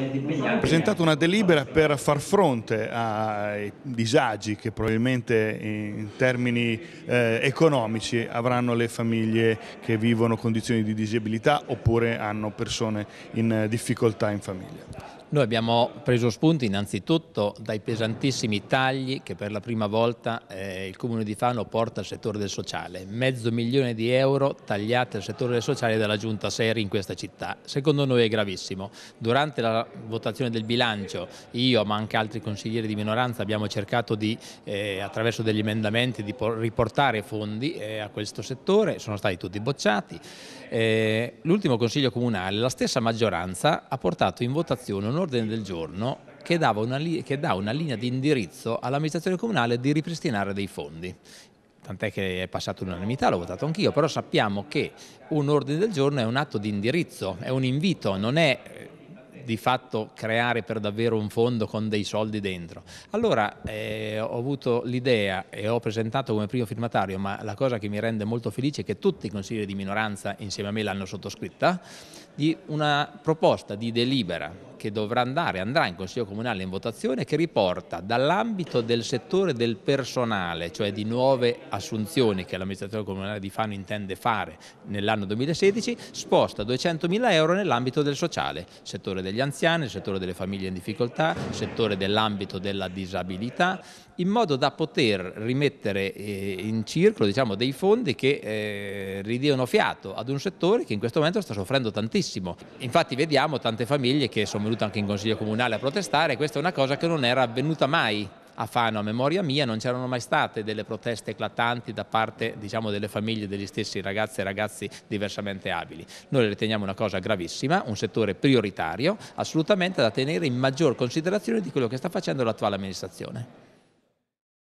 particolarmente impegnati. Ha presentato una delibera per far fronte ai disagi che probabilmente in termini eh, economici avranno le famiglie che vivono condizioni di disabilità oppure hanno persone in difficoltà in famiglia. Noi abbiamo preso spunto innanzitutto dai pesantissimi tagli che per la prima volta eh, il Comune di Fano porta al settore del sociale, mezzo milione di euro tagliati al settore del sociale dalla Giunta Seri in questa città. Secondo noi è gravissimo. Durante la votazione del bilancio io ma anche altri consiglieri di minoranza abbiamo cercato di, eh, attraverso degli emendamenti di riportare fondi eh, a questo settore, sono stati tutti bocciati. Eh, l'ultimo Consiglio Comunale, la stessa maggioranza ha portato in votazione un ordine del giorno che, una, che dà una linea di indirizzo all'amministrazione comunale di ripristinare dei fondi tant'è che è passato l'unanimità, l'ho votato anch'io, però sappiamo che un ordine del giorno è un atto di indirizzo, è un invito, non è eh, di fatto creare per davvero un fondo con dei soldi dentro. Allora eh, ho avuto l'idea e ho presentato come primo firmatario, ma la cosa che mi rende molto felice è che tutti i consiglieri di minoranza insieme a me l'hanno sottoscritta, di una proposta di delibera che dovrà andare, andrà in Consiglio Comunale in votazione che riporta dall'ambito del settore del personale, cioè di nuove assunzioni che l'amministrazione comunale di Fano intende fare nell'anno 2016, sposta 200.000 euro nell'ambito del sociale, settore degli anziani, settore delle famiglie in difficoltà, settore dell'ambito della disabilità, in modo da poter rimettere eh, in circolo diciamo, dei fondi che eh, ridiano fiato ad un settore che in questo momento sta soffrendo tantissimo. Infatti vediamo tante famiglie che sono venuto anche in consiglio comunale a protestare, questa è una cosa che non era avvenuta mai a Fano, a memoria mia, non c'erano mai state delle proteste eclatanti da parte diciamo, delle famiglie degli stessi ragazzi e ragazzi diversamente abili. Noi riteniamo una cosa gravissima, un settore prioritario, assolutamente da tenere in maggior considerazione di quello che sta facendo l'attuale amministrazione.